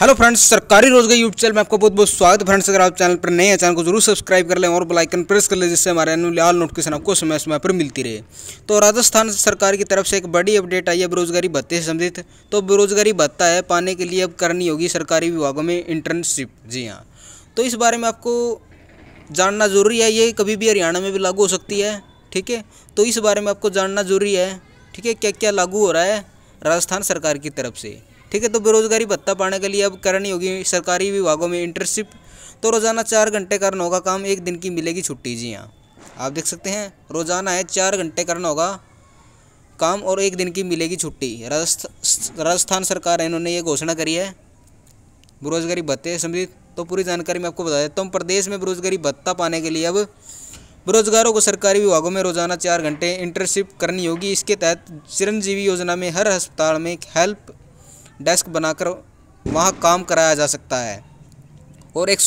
hello friends सरकारी रोजगार YouTube channel में आपका बहुत बहुत स्वागत है फ्रेंड्स अगर आप चैनल पर नए हैं चैनल को जरूर सब्सक्राइब कर लें और बेल आइकन प्रेस कर लें जिससे हमारे लाल नोटिफिकेशन आपको समय समय पर मिलती रहे तो राजस्थान सरकार की तरफ से एक बड़ी अपडेट आई है बेरोजगारी भत्ते से संबंधित तो बेरोजगारी भत्ता है पाने के लिए अब करनी होगी सरकारी विभागों में इंटर्नशिप जी हाँ तो इस बारे में आपको जानना जरूरी है ये कभी भी हरियाणा में भी लागू हो सकती है ठीक है तो इस बारे में आपको जानना जरूरी है ठीक है क्या क्या लागू हो रहा है राजस्थान सरकार की तरफ से ठीक है तो बेरोजगारी भत्ता पाने के लिए अब करनी होगी सरकारी विभागों में इंटर्नशिप तो रोज़ाना चार घंटे करना होगा काम एक दिन की मिलेगी छुट्टी जी हाँ आप देख सकते हैं रोज़ाना है चार घंटे करना होगा काम और एक दिन की मिलेगी छुट्टी राजस्थान सरकार है इन्होंने ये घोषणा करी है बेरोजगारी भत्ते संबंधित तो पूरी जानकारी मैं आपको बता देता हूँ प्रदेश में बेरोजगारी भत्ता पाने के लिए अब बेरोजगारों को सरकारी विभागों में रोजाना चार घंटे इंटर्नशिप करनी होगी इसके तहत चिरंजीवी योजना में हर अस्पताल में हेल्प डेस्क बनाकर वहाँ काम कराया जा सकता है और एक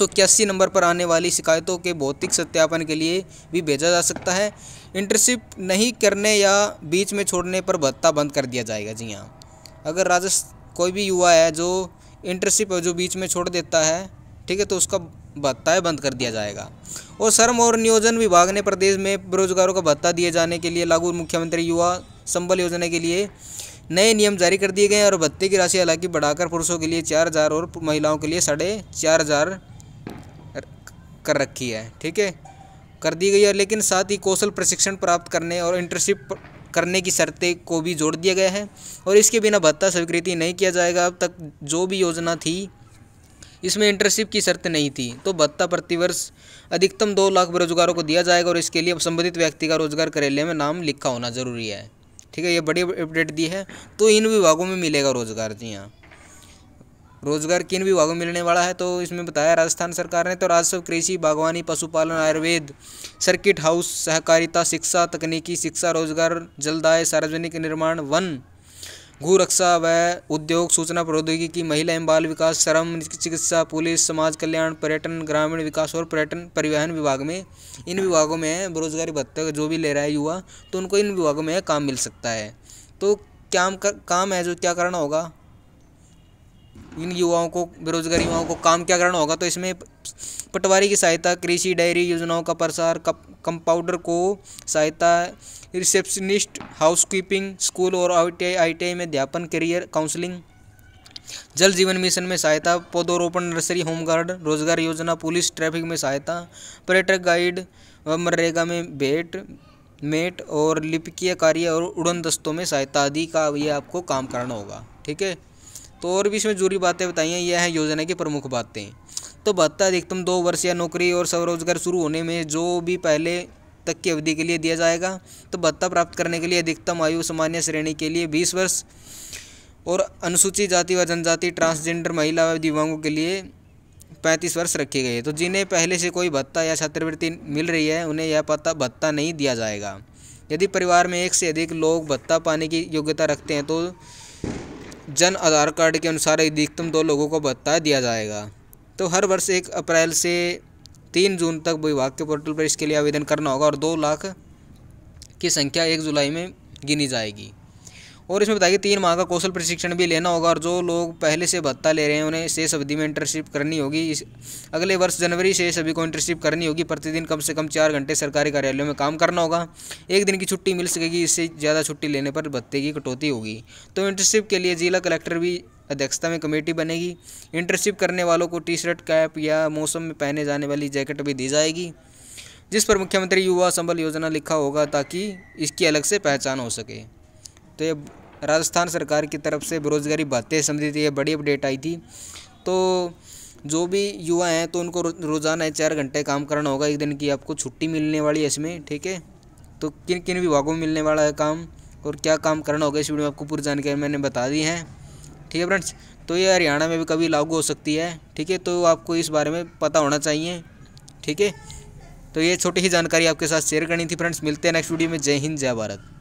नंबर पर आने वाली शिकायतों के भौतिक सत्यापन के लिए भी भेजा जा सकता है इंटर्नशिप नहीं करने या बीच में छोड़ने पर भत्ता बंद कर दिया जाएगा जी हाँ अगर राजस्थ कोई भी युवा है जो इंटर्नशिप जो बीच में छोड़ देता है ठीक है तो उसका भत्ता है बंद कर दिया जाएगा और श्रम और नियोजन विभाग ने प्रदेश में बेरोजगारों का भत्ता दिए जाने के लिए लागू मुख्यमंत्री युवा संबल योजना के लिए नए नियम जारी कर दिए गए हैं और भत्ते की राशि हालांकि बढ़ाकर पुरुषों के लिए चार हज़ार और महिलाओं के लिए साढ़े चार हज़ार कर रखी है ठीक है कर दी गई है लेकिन साथ ही कौशल प्रशिक्षण प्राप्त करने और इंटर्नशिप करने की शर्तें को भी जोड़ दिया गया है और इसके बिना भत्ता स्वीकृति नहीं किया जाएगा अब तक जो भी योजना थी इसमें इंटर्नशिप की शर्त नहीं थी तो भत्ता प्रतिवर्ष अधिकतम दो लाख बेरोजगारों को दिया जाएगा और इसके लिए संबंधित व्यक्ति का रोजगार करेले में नाम लिखा होना जरूरी है ठीक है ये बड़ी अपडेट दी है तो इन विभागों में मिलेगा रोजगार जी हाँ रोजगार किन विभागों में मिलने वाला है तो इसमें बताया राजस्थान सरकार ने तो राजस्व कृषि बागवानी पशुपालन आयुर्वेद सर्किट हाउस सहकारिता शिक्षा तकनीकी शिक्षा रोजगार जलदाय सार्वजनिक निर्माण वन गोरक्षा व उद्योग सूचना प्रौद्योगिकी महिला एवं बाल विकास श्रम चिकित्सा पुलिस समाज कल्याण पर्यटन ग्रामीण विकास और पर्यटन परिवहन विभाग में इन विभागों में बेरोजगारी भत्ता जो भी ले रहा है युवा तो उनको इन विभागों में काम मिल सकता है तो क्या काम है जो क्या करना होगा इन युवाओं को बेरोजगार युवाओं को काम क्या करना होगा तो इसमें पटवारी की सहायता कृषि डेयरी योजनाओं का प्रसार कंपाउंडर को सहायता रिसेप्शनिस्ट हाउसकीपिंग स्कूल और आई आई में अध्यापन करियर काउंसलिंग जल जीवन मिशन में सहायता पौधोरोपण नर्सरी होमगार्ड रोजगार योजना पुलिस ट्रैफिक में सहायता पर्यटक गाइड व मनरेगा में भेंट मेट और लिपिकीय कार्य और उड़न दस्तों में सहायता आदि का ये आपको काम करना होगा ठीक है तो और भी इसमें जरूरी बातें बताई हैं यह है योजना की प्रमुख बातें तो भत्ता अधिकतम दो वर्ष या नौकरी और स्वरोजगार शुरू होने में जो भी पहले तक की अवधि के लिए दिया जाएगा तो भत्ता प्राप्त करने के लिए अधिकतम आयु सामान्य श्रेणी के लिए बीस वर्ष और अनुसूचित जाति व जनजाति ट्रांसजेंडर महिला व दिव्यांगों के लिए पैंतीस वर्ष रखे गए तो जिन्हें पहले से कोई भत्ता या छात्रवृत्ति मिल रही है उन्हें यह पता भत्ता नहीं दिया जाएगा यदि परिवार में एक से अधिक लोग भत्ता पाने की योग्यता रखते हैं तो जन आधार कार्ड के अनुसार अधिकतम दो लोगों को भत्ता दिया जाएगा तो हर वर्ष एक अप्रैल से तीन जून तक विभाग के पोर्टल पर इसके लिए आवेदन करना होगा और दो लाख की संख्या एक जुलाई में गिनी जाएगी और इसमें बताया कि तीन माह का कौशल प्रशिक्षण भी लेना होगा और जो लोग पहले से भत्ता ले रहे हैं उन्हें शेष अवधि में इंटर्नशिप करनी होगी इस अगले वर्ष जनवरी से सभी को इंटर्नशिप करनी होगी प्रतिदिन कम से कम चार घंटे सरकारी कार्यालयों में काम करना होगा एक दिन की छुट्टी मिल सकेगी इससे ज़्यादा छुट्टी लेने पर भत्ते की कटौती होगी तो इंटर्नशिप के लिए जिला कलेक्टर भी अध्यक्षता में कमेटी बनेगी इंटर्नशिप करने वालों को टी शर्ट कैप या मौसम में पहने जाने वाली जैकेट भी दी जाएगी जिस पर मुख्यमंत्री युवा संबल योजना लिखा होगा ताकि इसकी अलग से पहचान हो सके तो ये राजस्थान सरकार की तरफ से बेरोज़गारी भत्ते संबंधित ये बड़ी अपडेट आई थी तो जो भी युवा हैं तो उनको रोज़ाना चार घंटे काम करना होगा एक दिन की आपको छुट्टी मिलने वाली है इसमें ठीक है तो किन किन विभागों में मिलने वाला है काम और क्या काम करना होगा इस वीडियो में आपको पूरी जानकारी मैंने बता दी है ठीक है फ्रेंड्स तो ये हरियाणा में भी कभी लागू हो सकती है ठीक है तो आपको इस बारे में पता होना चाहिए ठीक है तो ये छोटी ही जानकारी आपके साथ शेयर करनी थी फ्रेंड्स मिलते हैं नेक्स्ट वीडियो में जय हिंद जय भारत